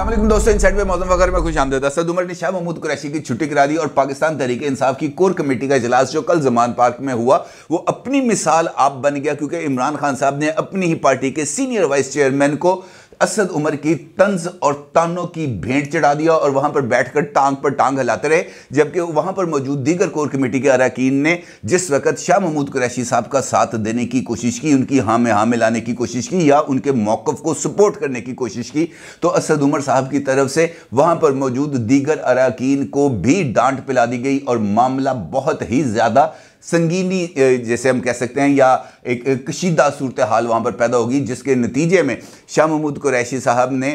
असलम दोस्तों इन साइड पे मौसम वगैरह में खुश आमदेद सद उमर ने शाह महमूद कुरैशी की छुट्टी करा दी और पाकिस्तान तरीके इंसाफ की कोर कमेटी का इजलास जो कल जमान पार्क में हुआ वो अपनी मिसाल आप बन गया क्योंकि इमरान खान साहब ने अपनी ही पार्टी के सीनियर वाइस चेयरमैन को असद उमर की तंज और तानों की भेंट चढ़ा दिया और वहां पर बैठकर टांग पर टांग हिलाते रहे जबकि वहां पर मौजूद दीगर कोर कमेटी के अरकान ने जिस वक्त शाह महमूद कुरैशी साहब का साथ देने की कोशिश की उनकी हाँ में हाँ मिलाने की कोशिश की या उनके मौक़ को सपोर्ट करने की कोशिश की तो असद उमर साहब की तरफ से वहां पर मौजूद दीगर अरकान को भी डांट पिला दी गई और मामला बहुत ही ज़्यादा संगीनी जैसे हम कह सकते हैं या एक कशीदा सूरत हाल वहाँ पर पैदा होगी जिसके नतीजे में शाह महमूद कुरैशी साहब ने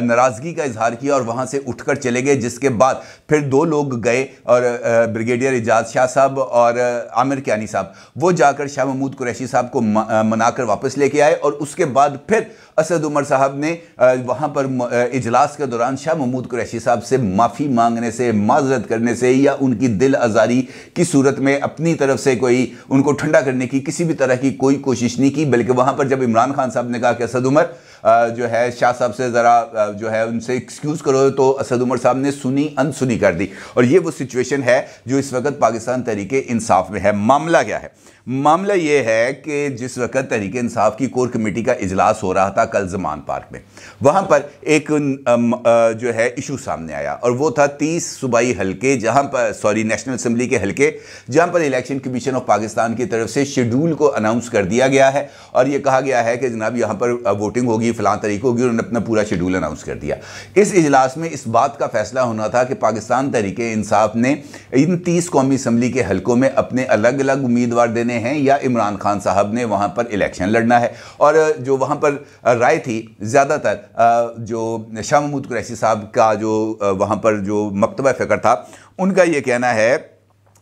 नाराज़गी का इजहार किया और वहाँ से उठकर चले गए जिसके बाद फिर दो लोग गए और ब्रिगेडियर एजाज शाह साहब और आमिर क्यानी साहब वो जाकर शाह महमूद कुरैशी साहब को मनाकर वापस लेके आए और उसके बाद फिर असद उमर साहब ने वहाँ पर इजलास के दौरान शाह महमूद कुरैशी साहब से माफ़ी मांगने से माजरत करने से या उनकी दिल आज़ारी की सूरत में अपनी तरफ से कोई उनको ठंडा करने की किसी भी तरह की कोई कोशिश नहीं की बल्कि वहाँ पर जब इमरान खान साहब ने कहा कि असद उमर जो है शाह साहब से ज़रा जो है उनसे एक्सक्यूज़ करो तो असद उमर साहब ने सुनी अनसुनी कर दी और ये वो सिचुएशन है जो इस वक्त पाकिस्तान तरीके इंसाफ में है मामला क्या है मामला ये है कि जिस वक्त तहरीक इंसाफ की कोर कमेटी का इजलास हो रहा था कल जमान पार्क में वहाँ पर एक जो है इशू सामने आया और वो था तीस सूबाई हलके जहाँ पर सॉरी नेशनल असम्बली के हलके जहाँ पर इलेक्शन कमीशन ऑफ पाकिस्तान की तरफ से शेड्यूल को अनाउंस कर दिया गया है और ये कहा गया है कि जनाब यहाँ पर वोटिंग होगी फ़लां तरीक़ होगी उन्होंने अपना पूरा शेड्यूल अनाउंस कर दिया इस इजलास में इस बात का फैसला होना था कि पाकिस्तान तहरीक इंसाफ ने इन तीस कौमी असम्बली के हलकों में अपने अलग अलग उम्मीदवार देने ने हैं या इमरान खान साहब ने वहाँ पर इलेक्शन लड़ना है और जो वहाँ पर राय थी ज़्यादातर जो शाह महमूद कुरैशी साहब का जो वहाँ पर जो मकतबा फ़िक्र था उनका ये कहना है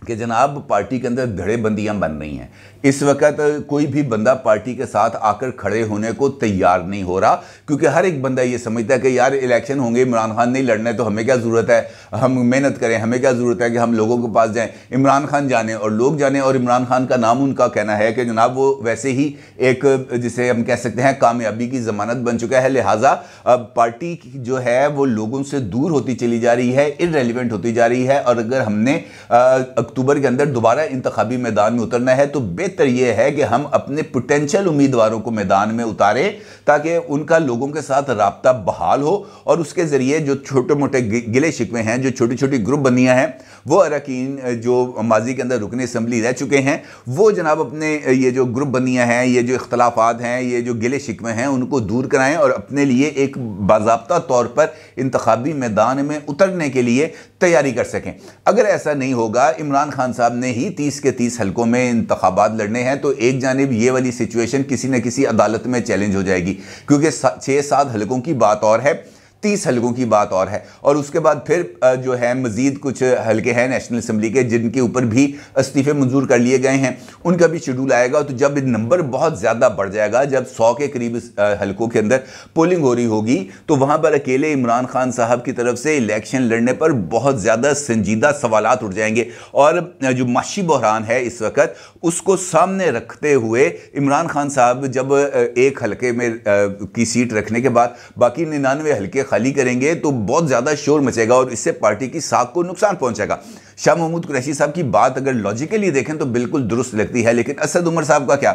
कि जनाब पार्टी के अंदर धड़ेबंदियाँ बन रही हैं इस वक्त कोई भी बंदा पार्टी के साथ आकर खड़े होने को तैयार नहीं हो रहा क्योंकि हर एक बंदा ये समझता है कि यार इलेक्शन होंगे इमरान खान नहीं लड़ना है तो हमें क्या ज़रूरत है हम मेहनत करें हमें क्या ज़रूरत है कि हम लोगों के पास जाएं इमरान खान जाने और लोग जाने और इमरान खान का नाम उनका कहना है कि जनाब वो वैसे ही एक जिसे हम कह सकते हैं कामयाबी की ज़मानत बन चुका है लिहाजा अब पार्टी जो है वो लोगों से दूर होती चली जा रही है इनरेलीवेंट होती जा रही है और अगर हमने अक्टूबर के अंदर दोबारा इंतबी मैदान में उतरना है तो बेहतर यह है कि हम अपने पोटेंशियल उम्मीदवारों को मैदान में उतारें ताकि उनका लोगों के साथ रबता बहाल हो और उसके ज़रिए जो छोटे मोटे गिले शिकवे हैं जो छोटी छोटी ग्रुप बनियाँ हैं वो अरकान जो माजी के अंदर रुकने असम्बली रह चुके हैं वो जनाब अपने ये जो ग्रुप बनियाँ हैं ये जो इख्तलाफात हैं ये जो गिले शिकवे हैं उनको दूर कराएँ और अपने लिए एक बाबा तौर पर इंतबी मैदान में उतरने के लिए तैयारी कर सकें अगर ऐसा नहीं होगा इमरान खान साहब ने ही तीस के तीस हलकों में इंतबात लड़ने हैं तो एक जानब ये वाली सिचुएशन किसी न किसी अदालत में चैलेंज हो जाएगी क्योंकि छः सात हलकों की बात और है तीस हलकों की बात और है और उसके बाद फिर जो है मज़ीद कुछ हलके हैं नेशनल असम्बली के जिनके ऊपर भी इस्तीफ़े मंजूर कर लिए गए हैं उनका भी शेड्यूल आएगा तो जब नंबर बहुत ज़्यादा बढ़ जाएगा जब सौ के करीब हलकों के अंदर पोलिंग हो रही होगी तो वहाँ पर अकेले इमरान खान साहब की तरफ से इलेक्शन लड़ने पर बहुत ज़्यादा संजीदा सवाल उठ जाएंगे और जो माशी बहरान है इस वक्त उसको सामने रखते हुए इमरान खान साहब जब एक हल्के में की सीट रखने के बाद बाकी निन्यानवे हल्के खाली करेंगे तो बहुत ज़्यादा शोर मचेगा और इससे पार्टी की साख को नुकसान पहुंचेगा शाह महमूद कुरैशी साहब की बात अगर लॉजिकली देखें तो बिल्कुल दुरुस्त लगती है लेकिन असद उमर साहब का क्या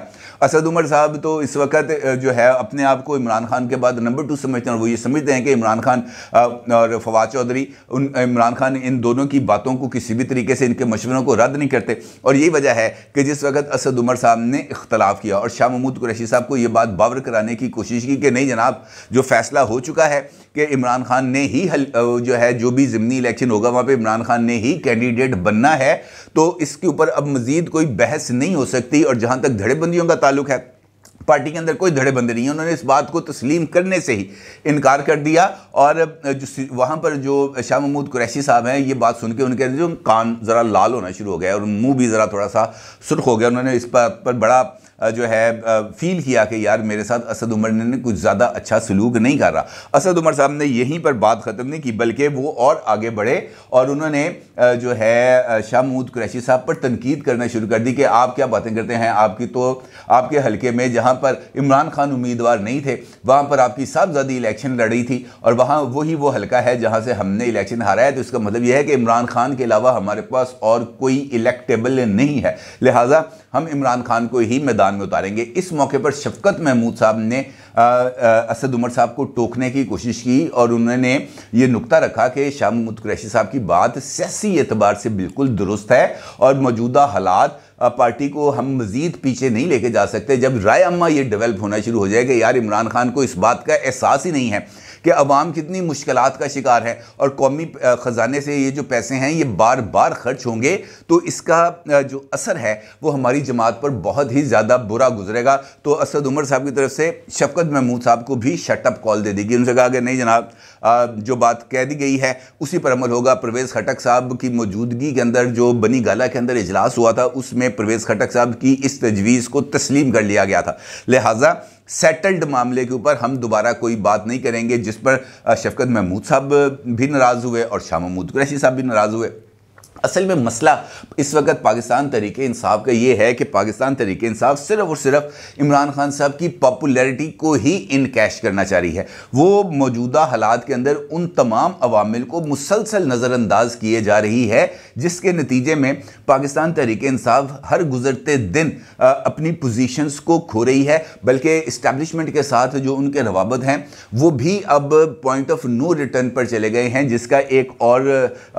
असद उमर साहब तो इस वक्त जो है अपने आप को इमरान खान के बाद नंबर टू समझते हैं और वो ये समझते हैं कि इमरान खान और फवाद चौधरी उन इमरान खान इन दोनों की बातों को किसी भी तरीके से इनके मशवरों को रद्द नहीं करते और यही वजह है कि जिस वक्त असद उमर साहब ने इख्तलाफ किया और शाह महमूद कुरैशी साहब को ये बात बावर कराने की कोशिश की कि नहीं जनाब जो फैसला हो चुका है कि इमरान खान ने ही हल जो है जो भी ज़मनी इलेक्शन होगा वहाँ पर इमरान खान ने ही कैंडिडेट कैंडिडेट बनना है तो इसके ऊपर अब मजीद कोई बहस नहीं हो सकती और जहां तक धड़ेबंदियों का ताल्लुक है पार्टी के अंदर कोई धड़ेबंदी नहीं है उन्होंने इस बात को तस्लीम करने से ही इनकार कर दिया और जो वहाँ पर जो शाह महमूद कुरैशी साहब हैं ये बात सुन के उनके जो कान ज़रा लाल होना शुरू हो गया और मुंह भी ज़रा थोड़ा सा सुर्ख हो गया उन्होंने इस बात पर बड़ा जो है फील किया कि यार मेरे साथ असद उमर ने कुछ ज़्यादा अच्छा सलूक नहीं कर रहा असद उमर साहब ने यहीं पर बात ख़त्म नहीं की बल्कि वो और आगे बढ़े और उन्होंने जो है शाहमूद कुरैशी साहब पर तनकीद करना शुरू कर दी कि आप क्या बातें करते हैं आपकी तो आपके हलके में जहाँ पर इमरान खान उम्मीदवार नहीं थे वहाँ पर आपकी साहबजादी इलेक्शन लड़ी थी और वहाँ वही वो हलका है जहाँ से हमने इलेक्शन हारा है तो इसका मतलब यह है कि इमरान खान के अलावा हमारे पास और कोई इलेक्टेबल नहीं है लिहाजा हम इमरान खान को ही मैदान मैदान में उतारेंगे इस मौके पर शफकत महमूद साहब ने असद उमर साहब को टोकने की कोशिश की और उन्होंने ये नुकता रखा कि शाह महमूद कुरैशी साहब की बात सियासी एतबार से बिल्कुल दुरुस्त है और मौजूदा हालात पार्टी को हम मज़ीद पीछे नहीं लेके जा सकते जब राय अम्मा ये डेवलप होना शुरू हो जाएगा यार इमरान खान को इस बात का एहसास ही नहीं है कि अवाम कितनी मुश्किल का शिकार है और कौमी ख़जाने से ये जो पैसे हैं ये बार बार खर्च होंगे तो इसका जो असर है वो हमारी जमात पर बहुत ही ज़्यादा बुरा गुजरेगा तो असद उमर साहब की तरफ से शफकत महमूद साहब को भी शटअप कॉल दे देगी उनसे कहा कि नहीं जनाब जो बात कह दी गई है उसी पर अमल होगा परवेज़ खटक साहब की मौजूदगी के अंदर जो बनी गाला के अंदर इजलास हुआ था उसमें प्रवेज़ खटक साहब की इस तजवीज़ को तस्लीम कर लिया गया था लिहाजा सेटल्ड मामले के ऊपर हम दोबारा कोई बात नहीं करेंगे जिस पर शफकत महमूद साहब भी नाराज़ हुए और शाह महमूद कुरैशी साहब भी नाराज़ हुए असल में मसला इस वक्त पाकिस्तान तरीके इंसाफ का ये है कि पाकिस्तान तरीके इंसाफ सिर्फ और सिर्फ इमरान खान साहब की पॉपुलैरिटी को ही इनकेश करना चाह रही है वो मौजूदा हालात के अंदर उन तमाम अवामिल को मुसलसल नज़रअंदाज किए जा रही है जिसके नतीजे में पाकिस्तान तरीके इंसाफ हर गुजरते दिन अपनी पोजिशंस को खो रही है बल्कि इस्टेब्लिशमेंट के साथ जो उनके रवाबत हैं वो भी अब पॉइंट ऑफ नो रिटर्न पर चले गए हैं जिसका एक और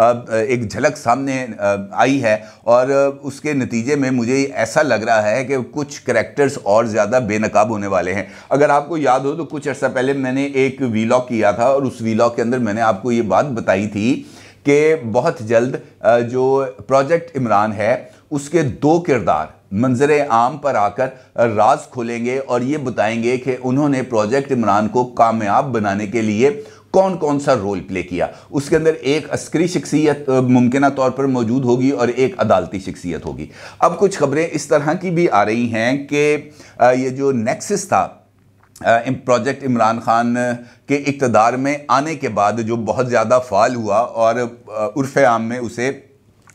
एक झलक सामने सामने आई है और उसके नतीजे में मुझे ऐसा लग रहा है कि कुछ करेक्टर्स और ज़्यादा बेनकाब होने वाले हैं अगर आपको याद हो तो कुछ अर्सा पहले मैंने एक वीलॉग किया था और उस वीलॉग के अंदर मैंने आपको ये बात बताई थी कि बहुत जल्द जो प्रोजेक्ट इमरान है उसके दो किरदार मंजर आम पर आकर राज खोलेंगे और ये बताएंगे कि उन्होंने प्रोजेक्ट इमरान को कामयाब बनाने के लिए कौन कौन सा रोल प्ले किया उसके अंदर एक अस्करी शख्सियत मुमकिन तौर पर मौजूद होगी और एक अदालती शख्सियत होगी अब कुछ खबरें इस तरह की भी आ रही हैं कि ये जो नेक्सिस था प्रोजेक्ट इमरान खान के इकतदार में आने के बाद जो बहुत ज़्यादा फाल हुआ और उर्फ आम में उसे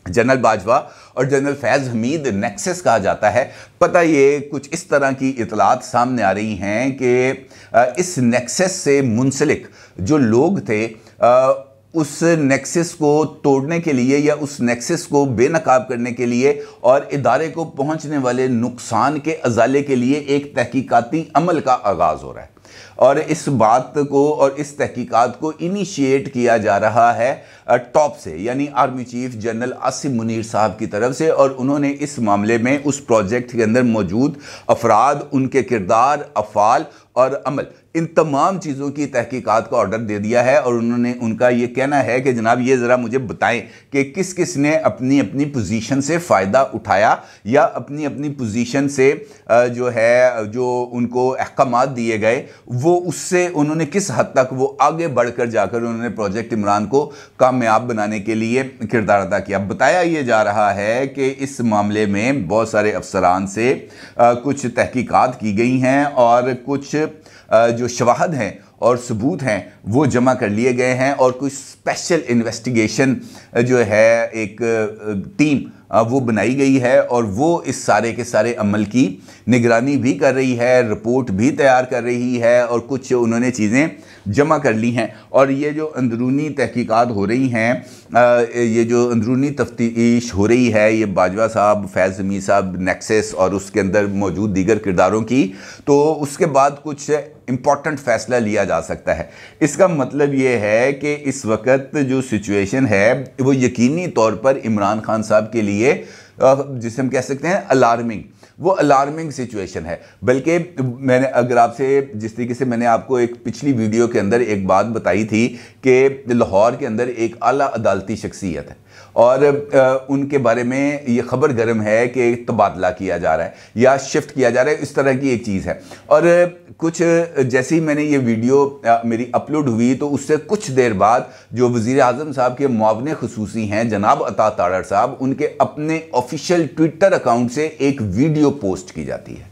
जनरल बाजवा और जनरल फैज़ हमीद नेक्सस कहा जाता है पता ये कुछ इस तरह की इतलात सामने आ रही हैं कि इस नेक्सस से मुंसलिक जो लोग थे उस नेक्सस को तोड़ने के लिए या उस नेक्सस को बेनकाब करने के लिए और इदारे को पहुंचने वाले नुकसान के अजाले के लिए एक तहकीकाती अमल का आगाज़ हो रहा है और इस बात को और इस तहकीकात को इनिशिएट किया जा रहा है टॉप से यानी army chief general Asim Munir साहब की तरफ से और उन्होंने इस मामले में उस प्रोजेक्ट के अंदर मौजूद अफराद उनके किरदार अफाल और अमल इन तमाम चीज़ों की तहकीकात का ऑर्डर दे दिया है और उन्होंने उनका ये कहना है कि जनाब ये ज़रा मुझे बताएं कि किस किस ने अपनी अपनी पोजीशन से फ़ायदा उठाया या अपनी अपनी पोजीशन से जो है जो उनको अहकाम दिए गए वो उससे उन्होंने किस हद तक वो आगे बढ़ कर जाकर उन्होंने प्रोजेक्ट इमरान को काम कामयाब बनाने के लिए किरदार अदा किया बताया ये जा रहा है कि इस मामले में बहुत सारे अफसरान से कुछ तहकीकात की गई हैं और कुछ जो शवाहद हैं और सबूत हैं वो जमा कर लिए गए हैं और कुछ स्पेशल इन्वेस्टिगेशन जो है एक टीम वो बनाई गई है और वो इस सारे के सारे अमल की निगरानी भी कर रही है रिपोर्ट भी तैयार कर रही है और कुछ उन्होंने चीज़ें जमा कर ली हैं और ये जो अंदरूनी तहकीकात हो रही हैं ये जो अंदरूनी तफ्तीश हो रही है ये बाजवा साहब फैज़ जमी साहब नेक्सेस और उसके अंदर मौजूद दीगर किरदारों की तो उसके बाद कुछ इम्पॉर्टेंट फैसला लिया जा सकता है इसका मतलब ये है कि इस वक्त जो सिचुएशन है वो यकीनी तौर पर इमरान खान साहब के लिए लिए जिसे हम कह सकते हैं अलार्मिंग वो अलार्मिंग सिचुएशन है बल्कि मैंने अगर आपसे जिस तरीके से मैंने आपको एक पिछली वीडियो के अंदर एक बात बताई थी कि लाहौर के अंदर एक अला अदालती शख्सियत है और उनके बारे में ये खबर गर्म है कि तबादला किया जा रहा है या शिफ्ट किया जा रहा है इस तरह की एक चीज़ है और कुछ जैसे ही मैंने ये वीडियो मेरी अपलोड हुई तो उससे कुछ देर बाद जो वज़ी अजम साहब के मुआवन खसूसी हैं जनाब अता ताड़ साहब उनके अपने ऑफिशियल ट्विटर अकाउंट से एक वीडियो पोस्ट की जाती है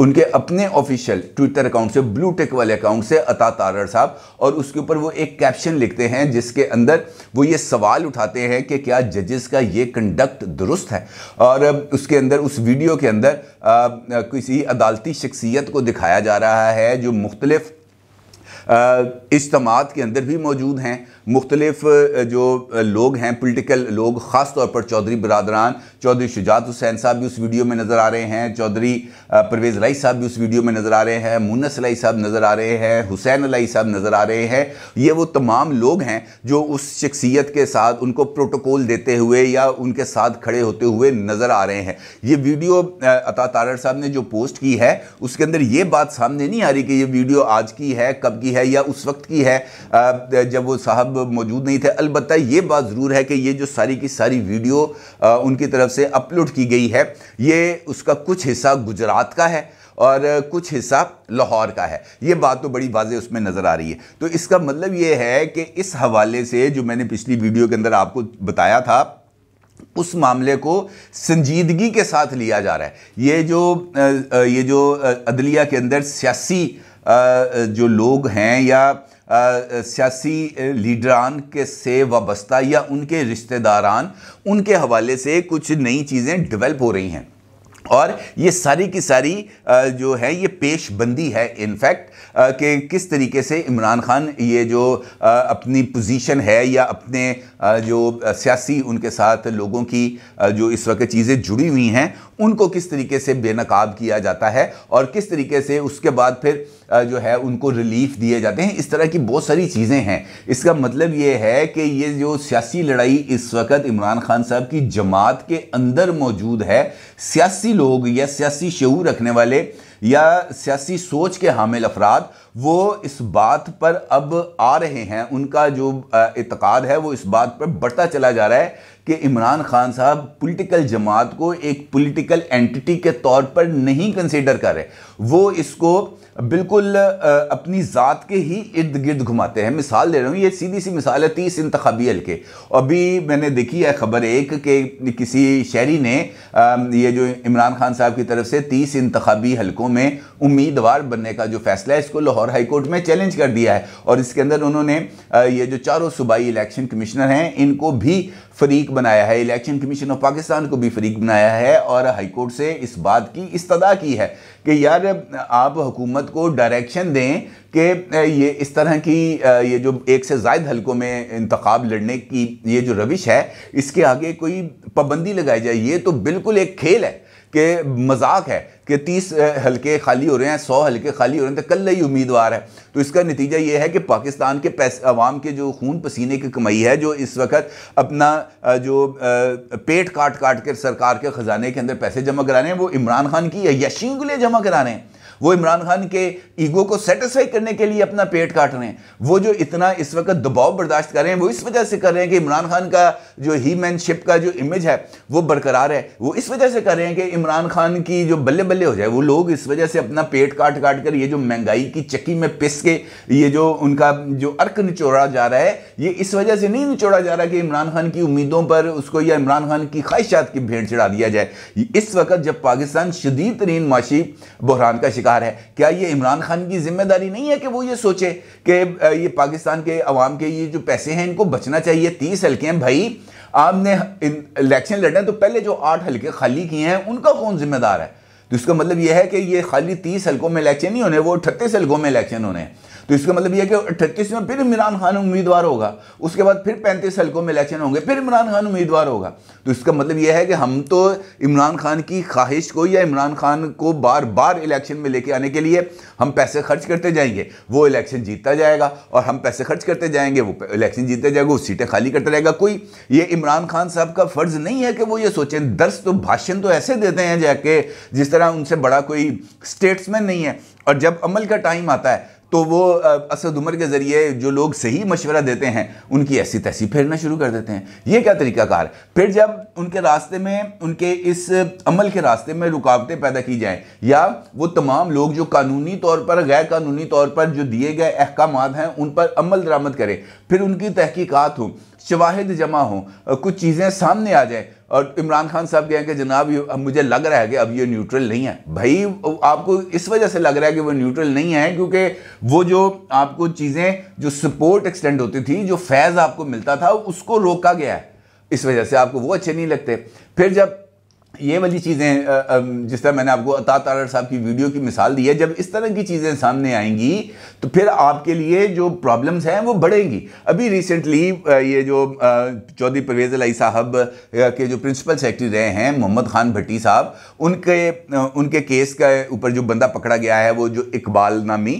उनके अपने ऑफिशियल ट्विटर अकाउंट से ब्लू टेक वाले अकाउंट से अता तारड़ साहब और उसके ऊपर वो एक कैप्शन लिखते हैं जिसके अंदर वो ये सवाल उठाते हैं कि क्या जजेस का ये कंडक्ट दुरुस्त है और उसके अंदर उस वीडियो के अंदर किसी अदालती शख्सियत को दिखाया जा रहा है जो मुख्तलिफ़ इजमात के अंदर भी मौजूद हैं मुख्तलिफ जो लोग हैं पोलिटिकल लोग ख़ास तौर पर चौधरी बरदरान चौधरी शुजात हुसैन साहब भी उस वीडियो में नज़र आ रहे हैं चौधरी परवेज़ अलाई साहब भी उस वीडियो में नज़र आ रहे हैं मुनस अलाई साहब नज़र आ रहे हैं हुसैन अलाई साहब नज़र आ रहे हैं ये वो तमाम लोग हैं जो उस शख्सियत के साथ उनको प्रोटोकॉल देते हुए या उनके साथ खड़े होते हुए नज़र आ रहे हैं ये वीडियो अता तारड़ साहब ने जो पोस्ट की है उसके अंदर ये बात सामने नहीं आ रही कि ये वीडियो आज की है कब की है या उस वक्त की है जब वो साहब मौजूद नहीं थे अलबत् ये बात ज़रूर है कि ये जो सारी की सारी वीडियो उनकी तरफ से अपलोड की गई है ये उसका कुछ हिस्सा गुजरात का है और कुछ हिस्सा लाहौर का है ये बात तो बड़ी वाजे उसमें नज़र आ रही है तो इसका मतलब ये है कि इस हवाले से जो मैंने पिछली वीडियो के अंदर आपको बताया था उस मामले को संजीदगी के साथ लिया जा रहा है ये जो ये जो अदलिया के अंदर सियासी जो लोग हैं या सियासी लीडरान के से वाबस्ता या उनके रिश्तेदारान उनके हवाले से कुछ नई चीज़ें डेवलप हो रही हैं और ये सारी की सारी जो है ये पेशबंदी है इनफैक्ट कि किस तरीके से इमरान खान ये जो अपनी पोजीशन है या अपने जो सियासी उनके साथ लोगों की जो इस वक्त चीज़ें जुड़ी हुई हैं उनको किस तरीके से बेनकाब किया जाता है और किस तरीके से उसके बाद फिर जो है उनको रिलीफ दिए जाते हैं इस तरह की बहुत सारी चीज़ें हैं इसका मतलब ये है कि ये जो सियासी लड़ाई इस वक्त इमरान खान साहब की जमात के अंदर मौजूद है सियासी लोग या सियासी शूर रखने वाले या सियासी सोच के हामिल अफराद वो इस बात पर अब आ रहे हैं उनका जो इतकाद है वो इस बात पर बढ़ता चला जा रहा है कि इमरान खान साहब पॉलिटिकल जमात को एक पॉलिटिकल एंटिटी के तौर पर नहीं कंसिडर कर रहे वो इसको बिल्कुल अपनी ज़ात के ही इर्द गिर्द घुमाते हैं मिसाल दे रहा हूँ ये सीधी सी मिसाल है तीस इंतबी हल्के अभी मैंने देखी है ख़बर एक कि किसी शहरी ने ये जो इमरान खान साहब की तरफ से तीस इंतबी हल्कों में उम्मीदवार बनने का जो फैसला है इसको लाहौर हाईकोर्ट में चैलेंज कर दिया है और इसके अंदर उन्होंने ये जो चारों सूबाई इलेक्शन कमिश्नर हैं इनको भी फरीक बनाया है इलेक्शन कमीशन ऑफ पाकिस्तान को भी फरीक बनाया है और हाईकोर्ट से इस बात की इस्तः की है कि यार आप हुकूमत हुकूमत को डायरेक्शन दें कि ये इस तरह की ये जो एक से जायद हलकों में इंतखब लड़ने की ये जो रविश है इसके आगे कोई पाबंदी लगाई जाए ये तो बिल्कुल एक खेल है कि मजाक है कि तीस हल्के खाली हो रहे हैं सौ हल्के खाली हो रहे हैं तो कल ही उम्मीदवार है तो इसका नतीजा ये है कि पाकिस्तान के पैसे अवाम के जो खून पसीने की कमाई है जो इस वक्त अपना जो पेट काट काट कर सरकार के ख़जाने के अंदर पैसे जमा कराने हैं वो इमरान खान की यशियों के लिए जमा कराने हैं वो इमरान खान के ईगो को सेटिस्फाई करने के लिए अपना पेट काट रहे हैं वो जो इतना इस वक्त दबाव बर्दाश्त कर रहे हैं वो इस वजह से कर रहे हैं कि इमरान खान का जो ही मैनशिप का जो इमेज है वो बरकरार है वो इस वजह से कर रहे हैं कि इमरान खान की जो बल्ले बल्ले हो जाए वो लोग इस वजह से अपना पेट काट काट कर ये जो महंगाई की चक्की में पिस के ये जो उनका जो अर्क निचोड़ा जा रहा है ये इस वजह से नहीं निचोड़ा जा रहा कि इमरान खान की उम्मीदों पर उसको या इमरान खान की ख्वाहिशात की भेंट चढ़ा दिया जाए इस वक्त जब पाकिस्तान शदीद तरीन माशी बहरान का शिकार शिकार है क्या ये इमरान खान की जिम्मेदारी नहीं है कि वो ये सोचे कि ये पाकिस्तान के अवाम के ये जो पैसे हैं इनको बचना चाहिए तीस हल्के हैं भाई आपने इलेक्शन लड़ना तो पहले जो आठ हल्के खाली किए हैं उनका कौन जिम्मेदार है तो इसका मतलब यह है कि ये खाली तीस हल्कों में इलेक्शन नहीं होने वो अठत्तीस हल्कों में इलेक्शन होने हैं तो इसका मतलब यह कि अट्ठतीस में फिर इमरान खान उम्मीदवार होगा उसके बाद फिर पैंतीस हल्कों में इलेक्शन होंगे फिर इमरान खान उम्मीदवार होगा तो इसका मतलब यह है कि हम तो इमरान खान की ख्वाहिश को या इमरान खान को बार बार इलेक्शन में लेके आने के लिए हम पैसे खर्च करते जाएंगे वो इलेक्शन जीतता जाएगा और हम पैसे खर्च करते जाएंगे वो इलेक्शन जीतता जाएगा वो सीटें खाली करता रहेगा कोई ये इमरान खान साहब का फ़र्ज़ नहीं है कि वो ये सोचें दर्स तो भाषण तो ऐसे देते हैं जाके जिस तरह उनसे बड़ा कोई स्टेट्समैन नहीं है और जब अमल का टाइम आता है तो वो असद उमर के ज़रिए जो लोग सही मशवरा देते हैं उनकी ऐसी तैसी फेरना शुरू कर देते हैं ये क्या तरीकाकार फिर जब उनके रास्ते में उनके इस अमल के रास्ते में रुकावटें पैदा की जाएँ या वो तमाम लोग जो कानूनी तौर पर गैर कानूनी तौर पर जो दिए गए अहकाम हैं उन पर अमल दरामद करें फिर उनकी तहकीकत हो शवाहिद जमा हों कुछ चीज़ें सामने आ जाए और इमरान खान साहब कहें कि जनाब ये मुझे लग रहा है कि अब ये न्यूट्रल नहीं है भाई आपको इस वजह से लग रहा है कि वो न्यूट्रल नहीं है क्योंकि वो जो आपको चीज़ें जो सपोर्ट एक्सटेंड होती थी जो फैज़ आपको मिलता था उसको रोका गया है इस वजह से आपको वो अच्छे नहीं लगते फिर जब ये वाली चीज़ें जिस तरह मैंने आपको अता तारड़ साहब की वीडियो की मिसाल दी है जब इस तरह की चीज़ें सामने आएंगी तो फिर आपके लिए जो प्रॉब्लम्स हैं वो बढ़ेंगी अभी रिसेंटली ये जो चौधरी परवेज़ अली साहब के जो प्रिंसिपल सेक्रेटरी रहे हैं मोहम्मद खान भट्टी साहब उनके उनके केस के ऊपर जो बंदा पकड़ा गया है वो जो इकबाल नामी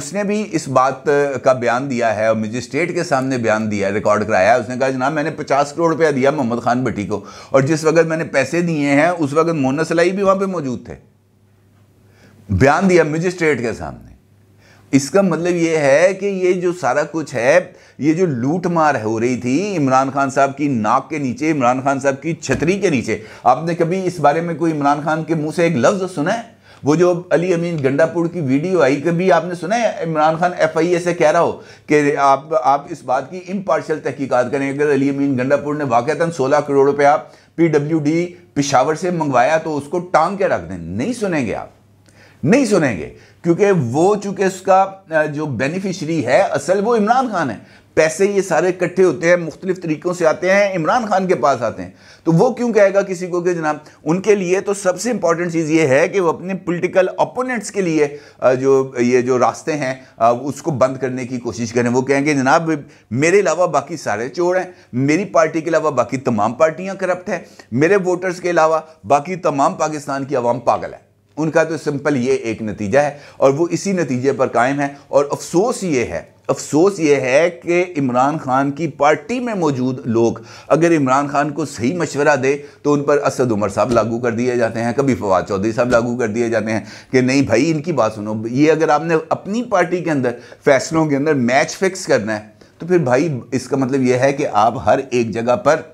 उसने भी इस बात का बयान दिया है और मजिस्ट्रेट के सामने बयान दिया है रिकॉर्ड कराया उसने कहा जनाब मैंने पचास करोड़ रुपया दिया मोहम्मद खान भट्टी को और जिस वक्त मैंने पैसे दिए हैं उस वक्त मोना सलाई भी वहां पे मौजूद थे बयान दिया मजिस्ट्रेट के सामने इसका मतलब ये है कि ये जो सारा कुछ है ये जो लूट मार हो रही थी इमरान खान साहब की नाक के नीचे इमरान खान साहब की छतरी के नीचे आपने कभी इस बारे में कोई इमरान खान के मुंह से एक लफ्ज़ सुना है वो जो अली अमीन गंडापुर की वीडियो आई कभी आपने सुना है Imran Khan F I A से कह रहा हो कि आप आप इस बात की इम्पार्शल तहकीकात करें अगर अली अमीन गंडापुर ने वाक़ता सोलह करोड़ रुपया पीडब्ल्यूडी पिशावर से मंगवाया तो उसको टांग के रख दें नहीं सुनेंगे आप नहीं सुनेंगे क्योंकि वो चूंकि उसका जो बेनिफिशरी है असल वो इमरान खान है पैसे ये सारे इकट्ठे होते हैं मुख्तलिफ तरीक़ों से आते हैं इमरान खान के पास आते हैं तो वो क्यों कहेगा किसी को कि जनाब उनके लिए तो सबसे इंपॉर्टेंट चीज़ ये है कि वो अपने पॉलिटिकल अपोनेंट्स के लिए जो ये जो रास्ते हैं उसको बंद करने की कोशिश करें वो कहेंगे जनाब मेरे अलावा बाकी सारे चोर हैं मेरी पार्टी के अलावा बाकी तमाम पार्टियाँ करप्ट हैं मेरे वोटर्स के अलावा बाकी तमाम पाकिस्तान की आवाम पागल है उनका तो सिंपल ये एक नतीजा है और वो इसी नतीजे पर कायम है और अफसोस ये है अफसोस ये है कि इमरान खान की पार्टी में मौजूद लोग अगर इमरान खान को सही मशवरा दे तो उन पर असद उमर साहब लागू कर दिए जाते हैं कभी फवाद चौधरी साहब लागू कर दिए जाते हैं कि नहीं भाई इनकी बात सुनो ये अगर आपने अपनी पार्टी के अंदर फैसलों के अंदर मैच फिक्स करना है तो फिर भाई इसका मतलब यह है कि आप हर एक जगह पर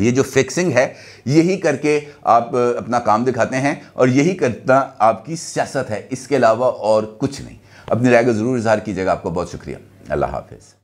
ये जो फिक्सिंग है यही करके आप अपना काम दिखाते हैं और यही करना आपकी सियासत है इसके अलावा और कुछ नहीं अपनी राय को ज़रूर इजहार कीजिएगा आपका बहुत शुक्रिया अल्लाह हाफिज़